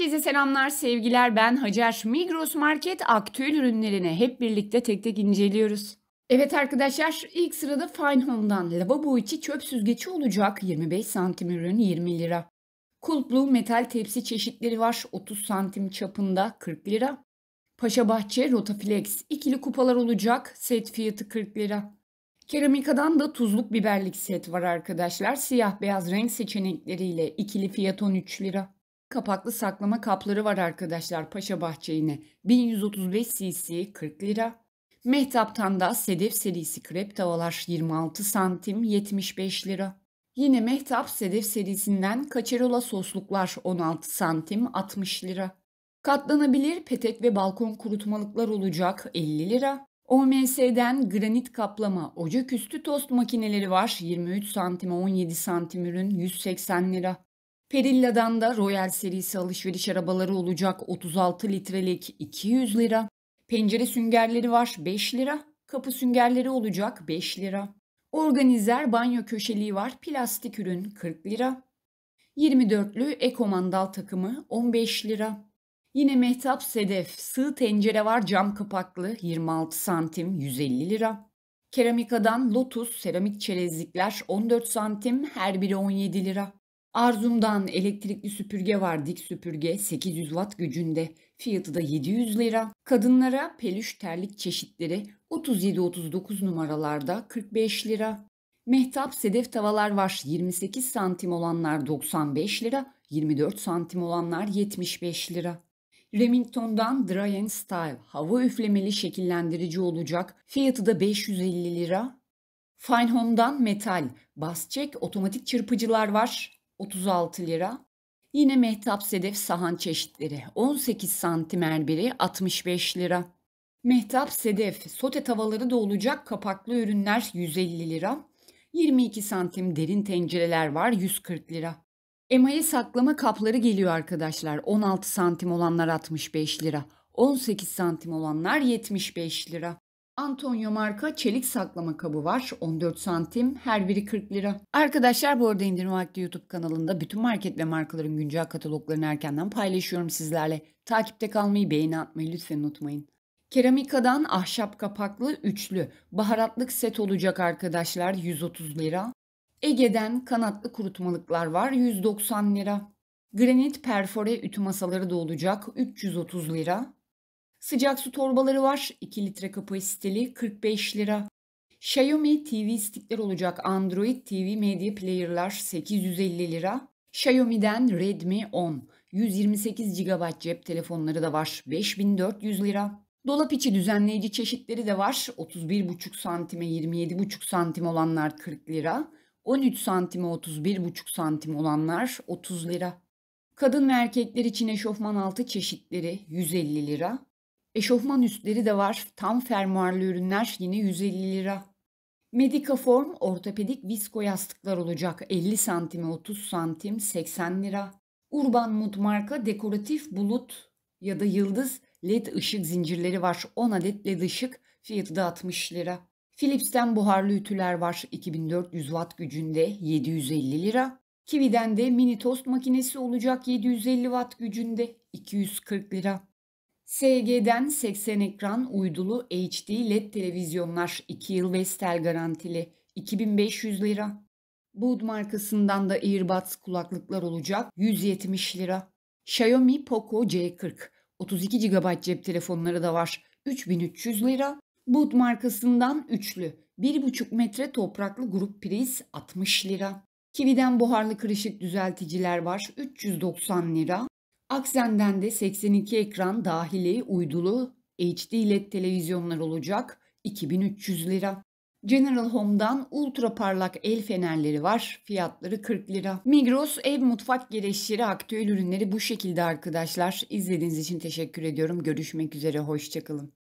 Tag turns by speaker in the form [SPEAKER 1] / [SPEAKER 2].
[SPEAKER 1] Herkese selamlar, sevgiler. Ben Hacer. Migros Market aktüel ürünlerini hep birlikte tek tek inceliyoruz. Evet arkadaşlar ilk sırada Fine Home'dan lavabo içi çöp süzgeci olacak 25 santim ürün 20 lira. Cool Blue metal tepsi çeşitleri var 30 santim çapında 40 lira. Paşa Bahçe Rotaflex ikili kupalar olacak set fiyatı 40 lira. Keramikadan da tuzluk biberlik set var arkadaşlar. Siyah beyaz renk seçenekleriyle ikili fiyat 13 lira kapaklı saklama kapları var arkadaşlar Paşa Bahçeğine. 1135 cc 40 lira. Mehtap'tan da Sedef serisi krep tavalar 26 santim 75 lira. Yine Mehtap Sedef serisinden kaçerola sosluklar 16 santim 60 lira. Katlanabilir petek ve balkon kurutmalıklar olacak 50 lira. OMS'den granit kaplama ocak üstü tost makineleri var 23 santim 17 santim ürün 180 lira. Perilla'dan da Royal serisi alışveriş arabaları olacak 36 litrelik 200 lira. Pencere süngerleri var 5 lira. Kapı süngerleri olacak 5 lira. Organizer banyo köşeliği var plastik ürün 40 lira. 24'lü ekomandal takımı 15 lira. Yine mehtap sedef, sığ tencere var cam kapaklı 26 santim 150 lira. Keramikadan lotus seramik çerezlikler 14 santim her biri 17 lira. Arzum'dan elektrikli süpürge var dik süpürge 800 watt gücünde. Fiyatı da 700 lira. Kadınlara peluş terlik çeşitleri 37-39 numaralarda 45 lira. Mehtap sedef tavalar var 28 santim olanlar 95 lira, 24 santim olanlar 75 lira. Remington'dan Dry and Style hava üflemeli şekillendirici olacak. Fiyatı da 550 lira. Finehome'dan metal, bas çek, otomatik çırpıcılar var. 36 lira. Yine mehtap sedef sahan çeşitleri 18 santim her biri 65 lira. Mehtap sedef sote tavaları da olacak kapaklı ürünler 150 lira. 22 santim derin tencereler var 140 lira. Emaye saklama kapları geliyor arkadaşlar. 16 santim olanlar 65 lira. 18 santim olanlar 75 lira. Antonio marka çelik saklama kabı var. 14 santim. Her biri 40 lira. Arkadaşlar bu arada indirim vakti YouTube kanalında bütün market ve markaların güncel kataloglarını erkenden paylaşıyorum sizlerle. Takipte kalmayı, beğeni atmayı lütfen unutmayın. Keramikadan ahşap kapaklı üçlü baharatlık set olacak arkadaşlar 130 lira. Ege'den kanatlı kurutmalıklar var 190 lira. Granit perfore ütü masaları da olacak 330 lira. Sıcak su torbaları var. 2 litre kapasiteli 45 lira. Xiaomi TV stickler olacak. Android TV Media Player'lar 850 lira. Xiaomi'den Redmi 10. 128 GB cep telefonları da var. 5400 lira. Dolap içi düzenleyici çeşitleri de var. 31,5 santime 27,5 santim olanlar 40 lira. 13 santime 31,5 santim olanlar 30 lira. Kadın ve erkekler için eşofman altı çeşitleri 150 lira. Eşofman üstleri de var. Tam fermuarlı ürünler yine 150 lira. Medicaform ortopedik visko yastıklar olacak. 50 santime 30 santim 80 lira. Urban Mut marka dekoratif bulut ya da yıldız led ışık zincirleri var. 10 adet led ışık fiyatı da 60 lira. Philips'ten buharlı ütüler var 2400 watt gücünde 750 lira. Kiwi'den de mini tost makinesi olacak 750 watt gücünde 240 lira. SG'den 80 ekran uydulu HD LED televizyonlar 2 yıl Vestel garantili 2500 lira. Bud markasından da earbuds kulaklıklar olacak 170 lira. Xiaomi Poco C40 32 GB cep telefonları da var 3300 lira. Bud markasından üçlü 1,5 metre topraklı grup priz 60 lira. Kividen buharlı kırışık düzelticiler var 390 lira. Aksenden de 82 ekran dahili uydulu HD LED televizyonlar olacak 2300 lira. General Home'dan ultra parlak el fenerleri var. Fiyatları 40 lira. Migros ev mutfak gereçleri aktüel ürünleri bu şekilde arkadaşlar. İzlediğiniz için teşekkür ediyorum. Görüşmek üzere. Hoşçakalın.